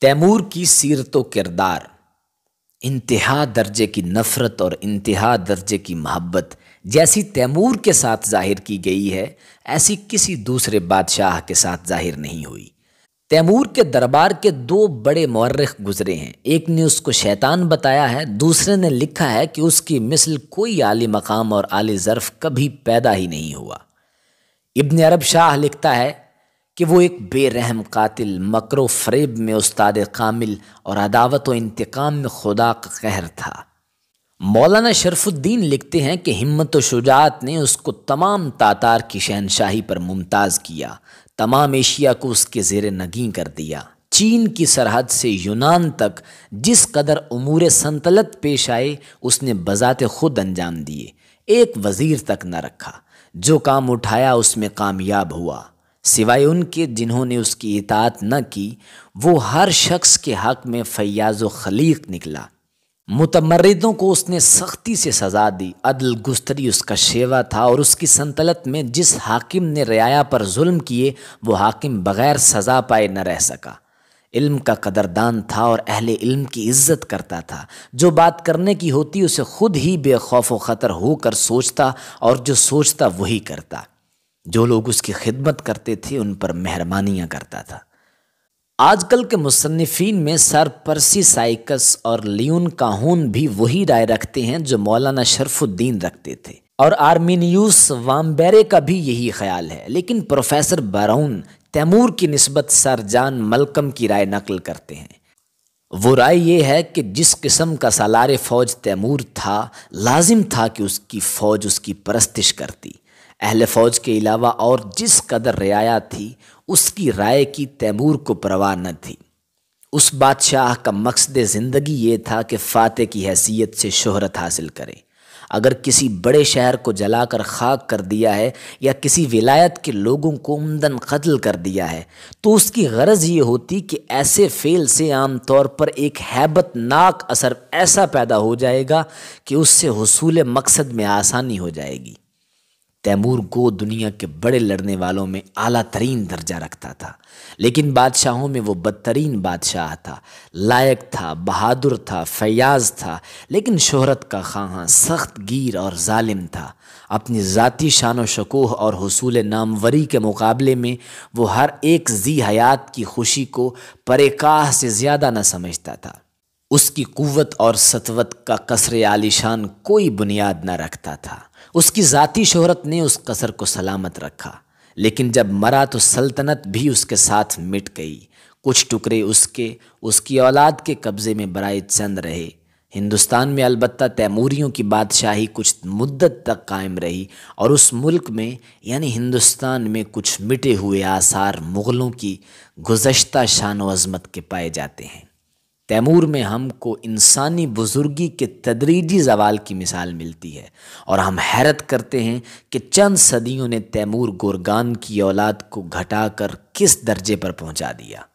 तैमूर की सीरत किरदार इंतहा दर्जे की नफ़रत और इंतहा दर्जे की मोहब्बत जैसी तैमूर के साथ जाहिर की गई है ऐसी किसी दूसरे बादशाह के साथ जाहिर नहीं हुई तैमूर के दरबार के दो बड़े मर्रख गुजरे हैं एक ने उसको शैतान बताया है दूसरे ने लिखा है कि उसकी मिसल कोई आली मकाम और आली ज़र्फ कभी पैदा ही नहीं हुआ इब्न अरब शाह लिखता है कि वो एक बेरहम कातिल मकर फरेब में उस्ताद कामिल और अदावत व इंतकाम में खुदा का कहर था मौलाना शरफुद्दीन लिखते हैं कि हिम्मत व शुजात ने उसको तमाम तातार की शहनशाही पर मुमताज़ किया तमाम एशिया को उसके जेर नगी कर दिया चीन की सरहद से यूनान तक जिस कदर उमूर संतलत पेश आए उसने बजात खुद अंजाम दिए एक वज़ीर तक न रखा जो काम उठाया उसमें कामयाब हुआ सिवाय उनके जिन्होंने उसकी इतात न की वो हर शख्स के हक में फैयाज खलीक निकला मुतमरदों को उसने सख्ती से सज़ा दी अदल गुस्तरी उसका शेवा था और उसकी संतलत में जिस हाकिम ने रियाया पर जुल्म किए वो हाकिम बग़ैर सज़ा पाए न रह सका इल्म का कदरदान था और अहले इल्म की इज्जत करता था जो बात करने की होती उसे खुद ही बेखौफ ख़तर होकर सोचता और जो सोचता वही करता जो लोग उसकी खिदमत करते थे उन पर मेहरबानियाँ करता था आजकल के मुसनफिन में सर परसी साइकस और लियोन काहून भी वही राय रखते हैं जो मौलाना शरफुद्दीन रखते थे और आर्मीनियूस वाम्बेरे का भी यही ख्याल है लेकिन प्रोफेसर बराउन तैमूर की नस्बत सर जान मलकम की राय नकल करते हैं वो राय ये है कि जिस किस्म का सालार फ़ौज तैमूर था लाजिम था कि उसकी फ़ौज उसकी परस्तिश करती अहल फ़ौज के अलावा और जिस कदर रियाया थी उसकी राय की तैमूर को परवाह न थी उस बादशाह का मकसद ज़िंदगी ये था कि फ़ातह की हैसियत से शहरत हासिल करे अगर किसी बड़े शहर को जलाकर खाक कर दिया है या किसी विलायत के लोगों को उमदन कत्ल कर दिया है तो उसकी गरज ये होती कि ऐसे फेल से आम तौर पर एक हैबतनाक असर ऐसा पैदा हो जाएगा कि उससे हसूल मकसद में आसानी हो जाएगी तैमूर गो दुनिया के बड़े लड़ने वालों में आला तरीन दर्जा रखता था लेकिन बादशाहों में वो बदतरीन बादशाह था लायक था बहादुर था फयाज था लेकिन शोहरत का खां सख्त गिर और ालिम था अपनी ज़ाती शान शकोह और हसूल नामवरी के मुकाबले में वो हर एक जी हयात की खुशी को परेकाह से ज़्यादा न समझता था उसकी कुवत और सतवत का कसर आलिशान कोई बुनियाद न रखता था उसकी ज़ाती शहरत ने उस कसर को सलामत रखा लेकिन जब मरा तो सल्तनत भी उसके साथ मिट गई कुछ टुकड़े उसके उसकी औलाद के कब्ज़े में बरए चंद रहे हिंदुस्तान में अलबत्त तैमूरियों की बादशाही कुछ मुद्दत तक कायम रही और उस मुल्क में यानी हिंदुस्तान में कुछ मिटे हुए आसार मुग़लों की गुज्त शान वज़मत के पाए जाते हैं तैमूर में हमको इंसानी बुजुर्गी के तदरीजी जवाल की मिसाल मिलती है और हम हैरत करते हैं कि चंद सदियों ने तैमूर गोरगान की औलाद को घटाकर किस दर्जे पर पहुंचा दिया